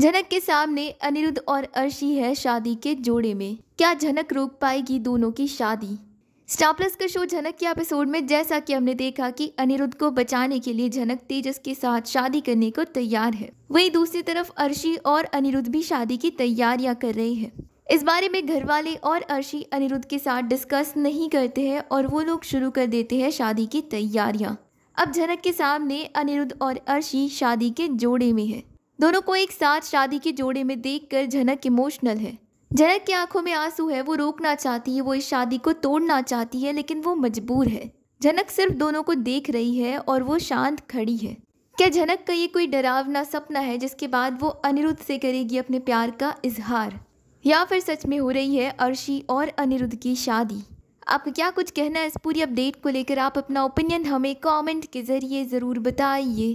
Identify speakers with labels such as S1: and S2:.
S1: झनक के सामने अनिरुद्ध और अर्शी है शादी के जोड़े में क्या झनक रोक पाएगी दोनों की शादी स्टार प्लस का शो झनक के एपिसोड में जैसा कि हमने देखा कि अनिरुद्ध को बचाने के लिए झनक तेजस के साथ शादी करने को तैयार है वहीं दूसरी तरफ अर्शी और अनिरुद्ध भी शादी की तैयारियां कर रहे हैं इस बारे में घर वाले और अर्शी अनिरुद्ध के साथ डिस्कस नहीं करते हैं और वो लोग शुरू कर देते हैं शादी की तैयारियाँ अब झनक के सामने अनिरुद्ध और अर्शी शादी के जोड़े में है दोनों को एक साथ शादी के जोड़े में देख झनक इमोशनल है झनक की आंखों में आंसू है वो रोकना चाहती है वो इस शादी को तोड़ना चाहती है लेकिन वो मजबूर है झनक सिर्फ दोनों को देख रही है और वो शांत खड़ी है क्या झनक का ये कोई डरावना सपना है जिसके बाद वो अनिरुद्ध से करेगी अपने प्यार का इजहार या फिर सच में हो रही है अर्शी और अनिरुद्ध की शादी आपको क्या कुछ कहना है इस पूरी अपडेट को लेकर आप अपना ओपिनियन हमें कमेंट के ज़रिए ज़रूर बताइए